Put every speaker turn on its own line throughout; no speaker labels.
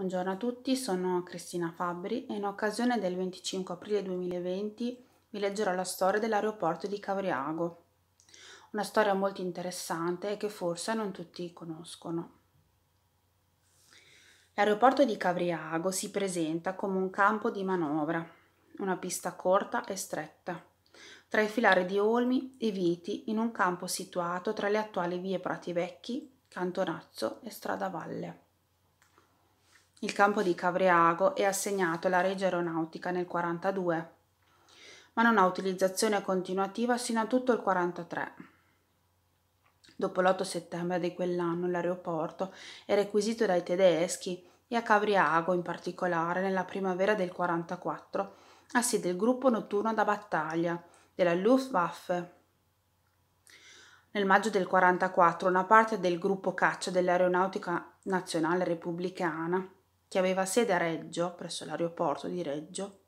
Buongiorno a tutti, sono Cristina Fabbri e in occasione del 25 aprile 2020 vi leggerò la storia dell'aeroporto di Cavriago. Una storia molto interessante e che forse non tutti conoscono. L'aeroporto di Cavriago si presenta come un campo di manovra, una pista corta e stretta, tra i filari di olmi e viti in un campo situato tra le attuali vie Prati Vecchi, Cantonazzo e Strada Valle. Il campo di Cavreago è assegnato alla Regia Aeronautica nel 1942, ma non ha utilizzazione continuativa sino a tutto il 1943. Dopo l'8 settembre di quell'anno l'aeroporto è requisito dai tedeschi e a Cavriago in particolare nella primavera del 1944 ha sede il gruppo notturno da battaglia della Luftwaffe. Nel maggio del 1944 una parte del gruppo caccia dell'Aeronautica Nazionale Repubblicana che aveva sede a Reggio, presso l'aeroporto di Reggio,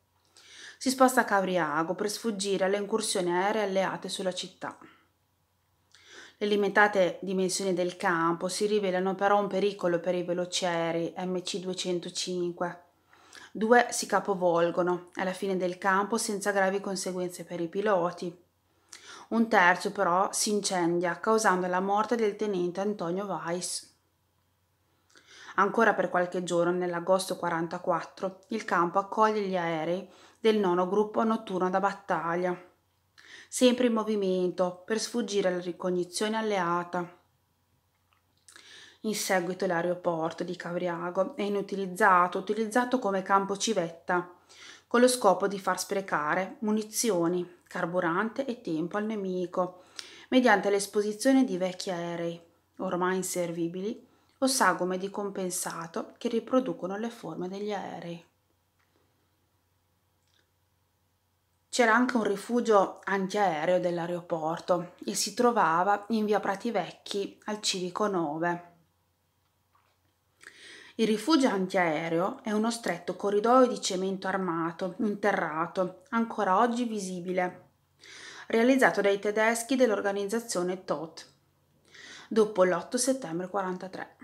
si sposta a Cavriago per sfuggire alle incursioni aeree alleate sulla città. Le limitate dimensioni del campo si rivelano però un pericolo per i veloci aerei MC-205. Due si capovolgono alla fine del campo senza gravi conseguenze per i piloti. Un terzo però si incendia causando la morte del tenente Antonio Weiss. Ancora per qualche giorno, nell'agosto 44, il campo accoglie gli aerei del nono gruppo notturno da battaglia, sempre in movimento per sfuggire alla ricognizione alleata. In seguito l'aeroporto di Cavriago è inutilizzato, utilizzato come campo civetta, con lo scopo di far sprecare munizioni, carburante e tempo al nemico, mediante l'esposizione di vecchi aerei, ormai inservibili, o sagome di compensato che riproducono le forme degli aerei. C'era anche un rifugio antiaereo dell'aeroporto e si trovava in via Prati Vecchi al Civico 9. Il rifugio antiaereo è uno stretto corridoio di cemento armato, interrato, ancora oggi visibile, realizzato dai tedeschi dell'organizzazione TOT, dopo l'8 settembre 43.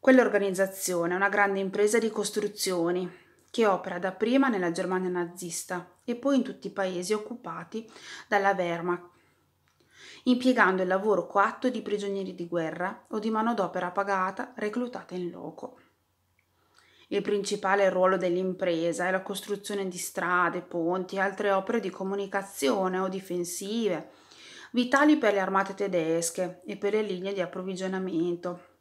Quell'organizzazione è una grande impresa di costruzioni che opera dapprima nella Germania nazista e poi in tutti i paesi occupati dalla Wehrmacht, impiegando il lavoro coatto di prigionieri di guerra o di manodopera pagata reclutata in loco. Il principale ruolo dell'impresa è la costruzione di strade, ponti e altre opere di comunicazione o difensive, vitali per le armate tedesche e per le linee di approvvigionamento.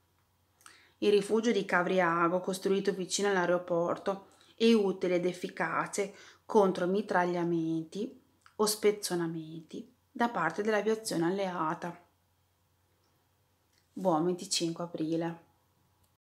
Il rifugio di Cavriago, costruito vicino all'aeroporto, è utile ed efficace contro mitragliamenti o spezzonamenti da parte dell'aviazione alleata. Buon 25 aprile.